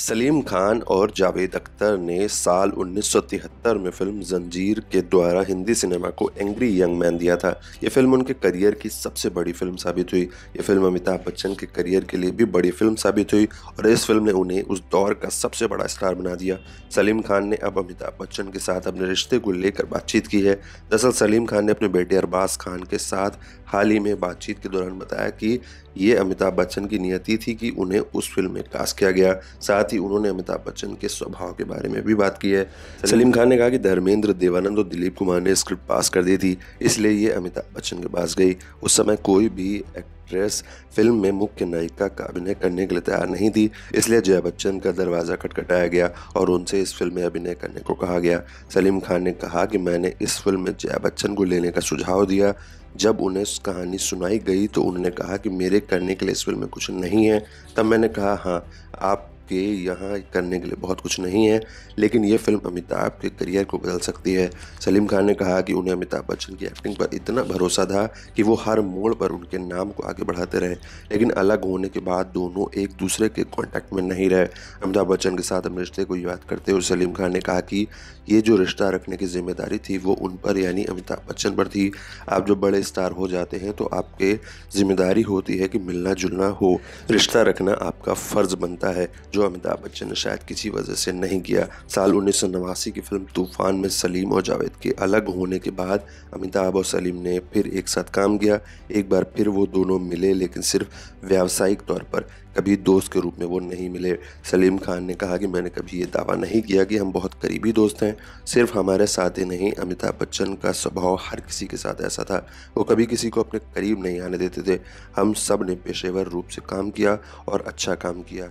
सलीम खान और जावेद अख्तर ने साल 1973 में फिल्म जंजीर के द्वारा हिंदी सिनेमा को एंग्री यंग मैन दिया था ये फिल्म उनके करियर की सबसे बड़ी फिल्म साबित हुई ये फिल्म अमिताभ बच्चन के करियर के लिए भी बड़ी फिल्म साबित हुई और इस फिल्म ने उन्हें उस दौर का सबसे बड़ा स्टार बना दिया सलीम खान ने अब अमिताभ बच्चन के साथ अपने रिश्ते को लेकर बातचीत की है दरअसल सलीम खान ने अपने बेटे अरबाज खान के साथ हाल ही में बातचीत के दौरान बताया कि ये अमिताभ बच्चन की नियति थी कि उन्हें उस फिल्म में कास्ट किया गया साथ ही उन्होंने अमिताभ बच्चन के स्वभाव के बारे में भी बात की है सलीम खान ने कहा कि धर्मेंद्र देवानंद और दिलीप कुमार ने स्क्रिप्ट पास कर दी थी इसलिए ये अमिताभ बच्चन के पास गई उस समय कोई भी एक्टर एक्ट्रेस फिल्म में मुख्य नायिका का अभिनय करने के लिए तैयार नहीं थी इसलिए जया बच्चन का दरवाज़ा खटखटाया गया और उनसे इस फिल्म में अभिनय करने को कहा गया सलीम खान ने कहा कि मैंने इस फिल्म में जया बच्चन को लेने का सुझाव दिया जब उन्हें कहानी सुनाई गई तो उन्होंने कहा कि मेरे करने के लिए इस फिल्म में कुछ नहीं है तब मैंने कहा हाँ आप के यहाँ करने के लिए बहुत कुछ नहीं है लेकिन ये फिल्म अमिताभ के करियर को बदल सकती है सलीम खान ने कहा कि उन्हें अमिताभ बच्चन की एक्टिंग पर इतना भरोसा था कि वो हर मोड़ पर उनके नाम को आगे बढ़ाते रहे लेकिन अलग होने के बाद दोनों एक दूसरे के कॉन्टैक्ट में नहीं रहे अमिताभ बच्चन के साथ अपने रिश्ते को याद करते हुए सलीम खान ने कहा कि ये जो रिश्ता रखने की जिम्मेदारी थी वो उन पर यानी अमिताभ बच्चन पर थी आप जब बड़े स्टार हो जाते हैं तो आपके जिम्मेदारी होती है कि मिलना जुलना हो रिश्ता रखना आपका फ़र्ज़ बनता है जो जो अमिताभ बच्चन ने शायद किसी वजह से नहीं किया साल उन्नीस की फिल्म तूफान में सलीम और जावेद के अलग होने के बाद अमिताभ और सलीम ने फिर एक साथ काम किया एक बार फिर वो दोनों मिले लेकिन सिर्फ व्यावसायिक तौर पर कभी दोस्त के रूप में वो नहीं मिले सलीम खान ने कहा कि मैंने कभी ये दावा नहीं किया कि हम बहुत करीबी दोस्त हैं सिर्फ हमारे साथ ही नहीं अमिताभ बच्चन का स्वभाव हर किसी के साथ ऐसा था वो कभी किसी को अपने करीब नहीं आने देते थे हम सब ने पेशेवर रूप से काम किया और अच्छा काम किया